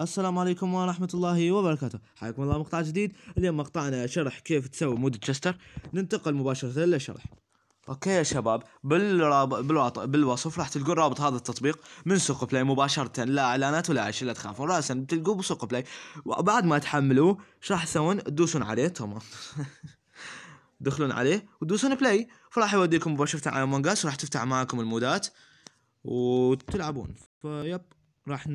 السلام عليكم ورحمة الله وبركاته حياكم الله مقطع جديد اليوم مقطعنا شرح كيف تسوي مود تشستر ننتقل مباشرة للشرح اوكي يا شباب بالراب... بالوط... بالوصف راح تلقون رابط هذا التطبيق من سوق بلاي مباشره لا اعلانات ولا شيء لا تخافون راسا بتلقوه بسوق بلاي وبعد ما تحملوه ايش راح تسوون تدوسون عليه تمام تدخلون عليه وتدوسون بلاي فراح يوديكم مباشره على مونجاس وراح تفتح معاكم المودات وتلعبون فيب راح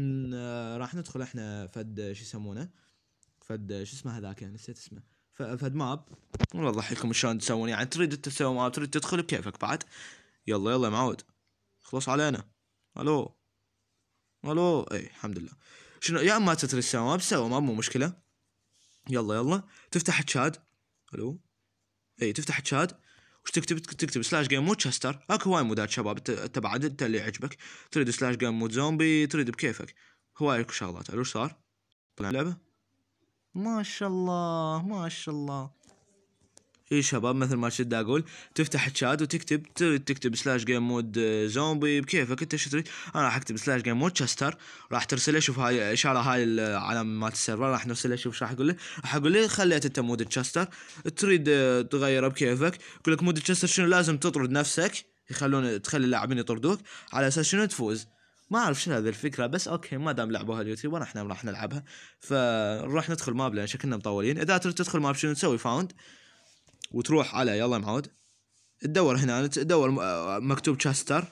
راح ندخل احنا فد شو يسمونه فد شو اسمه هذاك يعني نسيت اسمه فد ماب والله اضحيكم شلون تسوون يعني تريد تسوي ماب تريد تدخل بكيفك بعد يلا يلا معود خلص علينا الو الو اي الحمد لله شنو يا اما تدري تسوي ماب سوي ماب مو مشكله يلا يلا تفتح تشاد الو اي تفتح تشاد وش تكتب تكتب سلاش جيم مود تشستر اكو هواي مودات شباب تبع انت اللي يعجبك تريد سلاش جيم مود زومبي تريد بكيفك هواي اكو شغلات الو صار؟ لعبه؟ ما شاء الله ما شاء الله في شباب مثل ما شد اقول تفتح تشات وتكتب تكتب سلاش جيم مود زومبي بكيفك انت شو تريد انا راح اكتب سلاش جيم مود تشستر راح ترسله شوف هاي الاشاره هاي العلامه مالت السيرفر راح نرسله شوف ايش راح اقول له راح اقول له خليت انت مود تشستر تريد آه، تغيره بكيفك يقول لك مود تشستر شنو لازم تطرد نفسك يخلون تخلي اللاعبين يطردوك على اساس شنو تفوز ما اعرف شنو هذه الفكره بس اوكي ما دام لعبوها اليوتيوبر احنا راح نلعبها فنروح ندخل ماب لان شكلنا مطولين اذا تريد تدخل ماب شنو تسوي فاوند وتروح على يلا معود تدور هنا تدور آه، مكتوب تشستر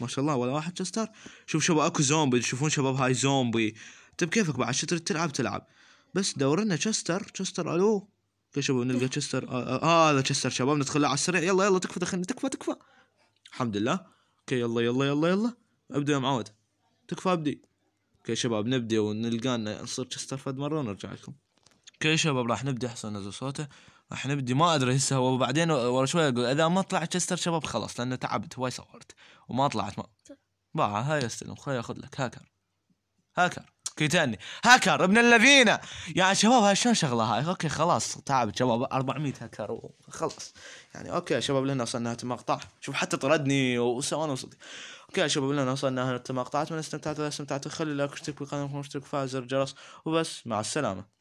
ما شاء الله ولا واحد تشستر شوف شباب اكو زومبي تشوفون شباب هاي زومبي تب طيب كيفك بعد شو تريد تلعب تلعب بس دور لنا تشستر تشستر الو شباب نلقى تشستر آه،, آه،, آه هذا آه تشستر شباب ندخل على السريع يلا يلا تكفى دخلنا تكفى تكفى الحمد لله اوكي يلا يلا يلا يلا ابدا يا معود تكفى ابدي اوكي شباب نبدي ونلقانا نصير تشستر فد مره ونرجع لكم اوكي شباب راح نبدي احسن نزل صوته راح نبدي ما ادري هسه هو بعدين ورا شوي اقول اذا ما طلعت تشستر شباب خلاص لانه تعبت هواي صورت وما طلعت ما باع هاي استلم خلي اخذ لك هاكر هاكر كيتاني هاكر ابن الذين يا شباب هاي شلون شغله هاي اوكي خلاص تعبت شباب 400 هاكر وخلص يعني اوكي يا شباب لنا وصلنا المقطع شوف حتى طردني وسوانا وصلت اوكي يا شباب لنا وصلنا هنا المقطعات من استمتعت استمتعتوا خلي لايك واشترك بالقناه واشترك فازر الجرس وبس مع السلامه